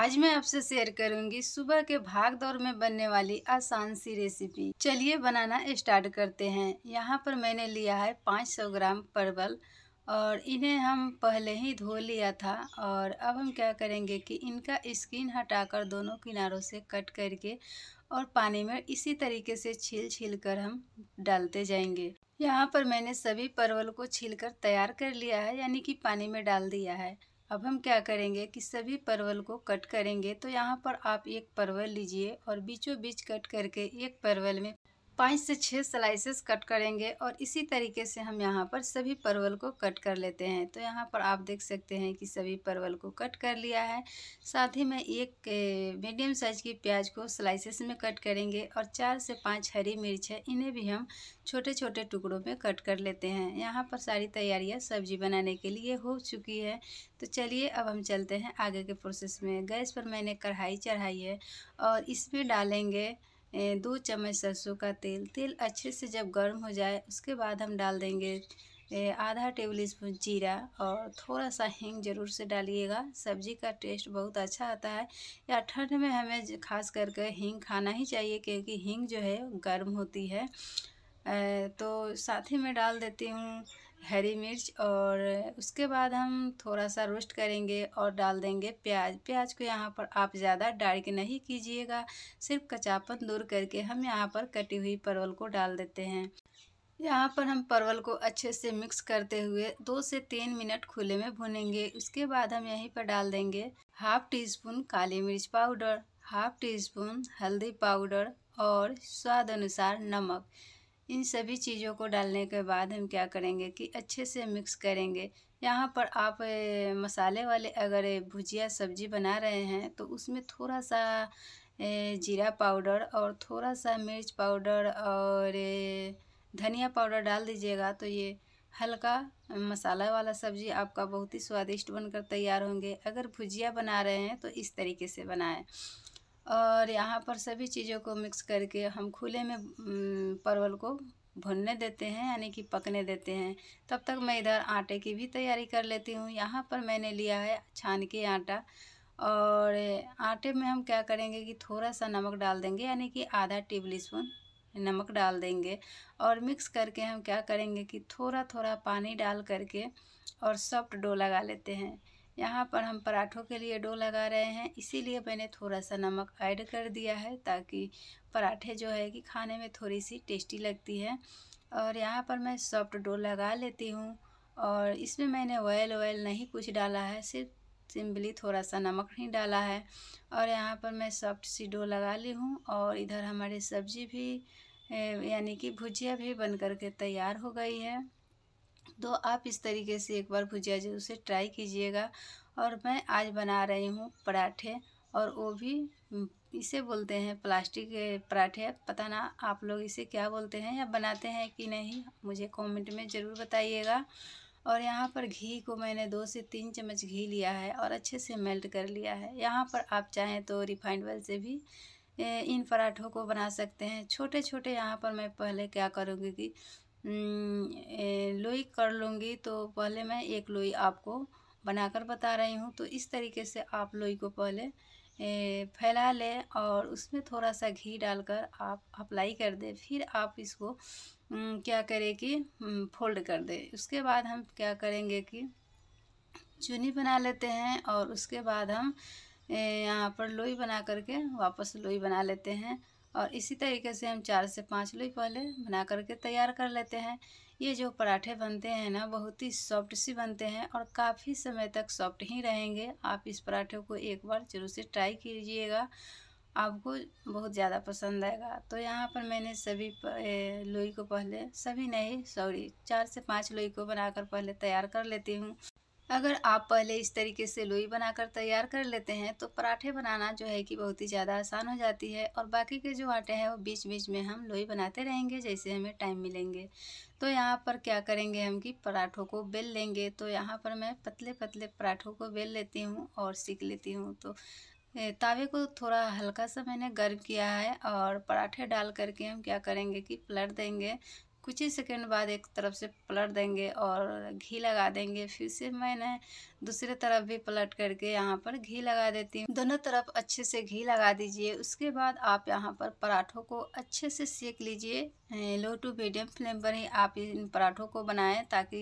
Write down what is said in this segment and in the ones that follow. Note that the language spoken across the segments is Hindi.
आज मैं आपसे शेयर करूंगी सुबह के भाग दौड़ में बनने वाली आसान सी रेसिपी चलिए बनाना स्टार्ट करते हैं यहाँ पर मैंने लिया है 500 ग्राम परवल और इन्हें हम पहले ही धो लिया था और अब हम क्या करेंगे कि इनका स्किन हटाकर दोनों किनारों से कट करके और पानी में इसी तरीके से छील छील कर हम डालते जाएंगे यहाँ पर मैंने सभी परवल को छील कर तैयार कर लिया है यानी कि पानी में डाल दिया है अब हम क्या करेंगे कि सभी परवल को कट करेंगे तो यहाँ पर आप एक परवल लीजिए और बीचों बीच कट करके एक परवल में पाँच से छः स्लाइसेस कट करेंगे और इसी तरीके से हम यहाँ पर सभी परवल को कट कर लेते हैं तो यहाँ पर आप देख सकते हैं कि सभी परवल को कट कर लिया है साथ ही में एक मीडियम साइज़ की प्याज को स्लाइसेस में कट करेंगे और चार से पाँच हरी मिर्च है इन्हें भी हम छोटे छोटे टुकड़ों में कट कर लेते हैं यहाँ पर सारी तैयारियाँ सब्जी बनाने के लिए हो चुकी है तो चलिए अब हम चलते हैं आगे के प्रोसेस में गैस पर मैंने कढ़ाई चढ़ाई है और इसमें डालेंगे दो चम्मच सरसों का तेल तेल अच्छे से जब गर्म हो जाए उसके बाद हम डाल देंगे आधा टेबल स्पून जीरा और थोड़ा सा हींग ज़रूर से डालिएगा सब्जी का टेस्ट बहुत अच्छा आता है या ठंड में हमें खास करके हींग खाना ही चाहिए क्योंकि हींग जो है गर्म होती है तो साथ ही में डाल देती हूँ हरी मिर्च और उसके बाद हम थोड़ा सा रोस्ट करेंगे और डाल देंगे प्याज प्याज को यहाँ पर आप ज़्यादा डार्क नहीं कीजिएगा सिर्फ कचापन दूर करके हम यहाँ पर कटी हुई परवल को डाल देते हैं यहाँ पर हम परवल को अच्छे से मिक्स करते हुए दो से तीन मिनट खुले में भुनेंगे उसके बाद हम यहीं पर डाल देंगे हाफ टी स्पून काली मिर्च पाउडर हाफ टी स्पून हल्दी पाउडर और स्वाद अनुसार नमक इन सभी चीज़ों को डालने के बाद हम क्या करेंगे कि अच्छे से मिक्स करेंगे यहाँ पर आप मसाले वाले अगर भुजिया सब्जी बना रहे हैं तो उसमें थोड़ा सा जीरा पाउडर और थोड़ा सा मिर्च पाउडर और धनिया पाउडर डाल दीजिएगा तो ये हल्का मसाला वाला सब्जी आपका बहुत ही स्वादिष्ट बनकर तैयार होंगे अगर भुजिया बना रहे हैं तो इस तरीके से बनाएं और यहाँ पर सभी चीज़ों को मिक्स करके हम खुले में परवल को भुनने देते हैं यानी कि पकने देते हैं तब तक मैं इधर आटे की भी तैयारी कर लेती हूँ यहाँ पर मैंने लिया है छान के आटा और आटे में हम क्या करेंगे कि थोड़ा सा नमक डाल देंगे यानी कि आधा टेबल स्पून नमक डाल देंगे और मिक्स करके हम क्या करेंगे कि थोड़ा थोड़ा पानी डाल करके और सॉफ्ट डो लगा लेते हैं यहाँ पर हम पराठों के लिए डो लगा रहे हैं इसीलिए मैंने थोड़ा सा नमक ऐड कर दिया है ताकि पराठे जो है कि खाने में थोड़ी सी टेस्टी लगती है और यहाँ पर मैं सॉफ्ट डो लगा लेती हूँ और इसमें मैंने ऑयल ऑयल नहीं कुछ डाला है सिर्फ सिंपली थोड़ा सा नमक नहीं डाला है और यहाँ पर मैं सॉफ्ट सी डो लगा ली हूँ और इधर हमारी सब्ज़ी भी यानी कि भुजिया भी बन करके तैयार हो गई है तो आप इस तरीके से एक बार भुजिया जरूर से ट्राई कीजिएगा और मैं आज बना रही हूँ पराठे और वो भी इसे बोलते हैं प्लास्टिक के पराठे पता ना आप लोग इसे क्या बोलते हैं या बनाते हैं कि नहीं मुझे कमेंट में ज़रूर बताइएगा और यहाँ पर घी को मैंने दो से तीन चम्मच घी लिया है और अच्छे से मेल्ट कर लिया है यहाँ पर आप चाहें तो रिफाइंड ऑयल से भी इन पराठों को बना सकते हैं छोटे छोटे यहाँ पर मैं पहले क्या करूँगी कि हम्म, लोई कर लूँगी तो पहले मैं एक लोई आपको बनाकर बता रही हूँ तो इस तरीके से आप लोई को पहले फैला लें और उसमें थोड़ा सा घी डालकर आप अप्लाई कर दें फिर आप इसको हम्म, क्या करें कि हम्म, फोल्ड कर दें उसके बाद हम क्या करेंगे कि चुनी बना लेते हैं और उसके बाद हम यहाँ पर लोई बना करके वापस लोई बना लेते हैं और इसी तरीके से हम चार से पाँच लोई पहले बना करके तैयार कर लेते हैं ये जो पराठे बनते हैं ना बहुत ही सॉफ्ट सी बनते हैं और काफ़ी समय तक सॉफ्ट ही रहेंगे आप इस पराठे को एक बार जरूर से ट्राई कीजिएगा आपको बहुत ज़्यादा पसंद आएगा तो यहाँ पर मैंने सभी लोई को पहले सभी नहीं सॉरी चार से पाँच लोई को बनाकर पहले तैयार कर लेती हूँ अगर आप पहले इस तरीके से लोई बनाकर तैयार कर लेते हैं तो पराठे बनाना जो है कि बहुत ही ज़्यादा आसान हो जाती है और बाकी के जो आटे हैं वो बीच बीच में हम लोई बनाते रहेंगे जैसे हमें टाइम मिलेंगे तो यहाँ पर क्या करेंगे हम कि पराठों को बेल लेंगे तो यहाँ पर मैं पतले पतले पराठों को बेल लेती हूँ और सीख लेती हूँ तो तावे को थोड़ा हल्का सा मैंने गर्म किया है और पराठे डाल करके हम क्या करेंगे कि पलट देंगे कुछ ही सेकंड बाद एक तरफ से पलट देंगे और घी लगा देंगे फिर से मैंने दूसरे तरफ भी पलट करके यहाँ पर घी लगा देती हूँ दोनों तरफ अच्छे से घी लगा दीजिए उसके बाद आप यहाँ पर पराठों को अच्छे से सेक लीजिए लो टू मीडियम फ्लेम पर ही आप इन पराठों को बनाएं ताकि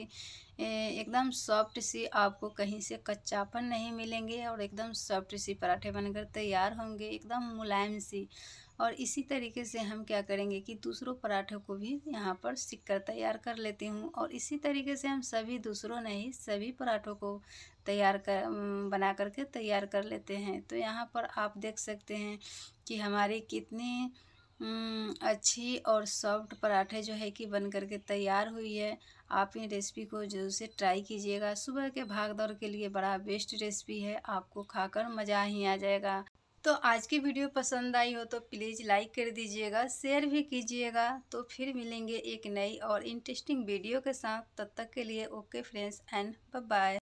एकदम सॉफ्ट सी आपको कहीं से कच्चापन नहीं मिलेंगे और एकदम सॉफ्ट सी पराठे बनकर तैयार होंगे एकदम मुलायम सी और इसी तरीके से हम क्या करेंगे कि दूसरों पराठों को भी यहाँ पर सीख कर तैयार कर लेती हूँ और इसी तरीके से हम सभी दूसरों नहीं सभी पराठों को तैयार कर बना करके तैयार कर लेते हैं तो यहाँ पर आप देख सकते हैं कि हमारी कितनी हम्म, अच्छी और सॉफ्ट पराठे जो है कि बन करके तैयार हुई है आप इन रेसिपी को जरूर से ट्राई कीजिएगा सुबह के भाग दौड़ के लिए बड़ा बेस्ट रेसिपी है आपको खाकर मज़ा ही आ जाएगा तो आज की वीडियो पसंद आई हो तो प्लीज़ लाइक कर दीजिएगा शेयर भी कीजिएगा तो फिर मिलेंगे एक नई और इंटरेस्टिंग वीडियो के साथ तब तक के लिए ओके फ्रेंड्स एंड बाय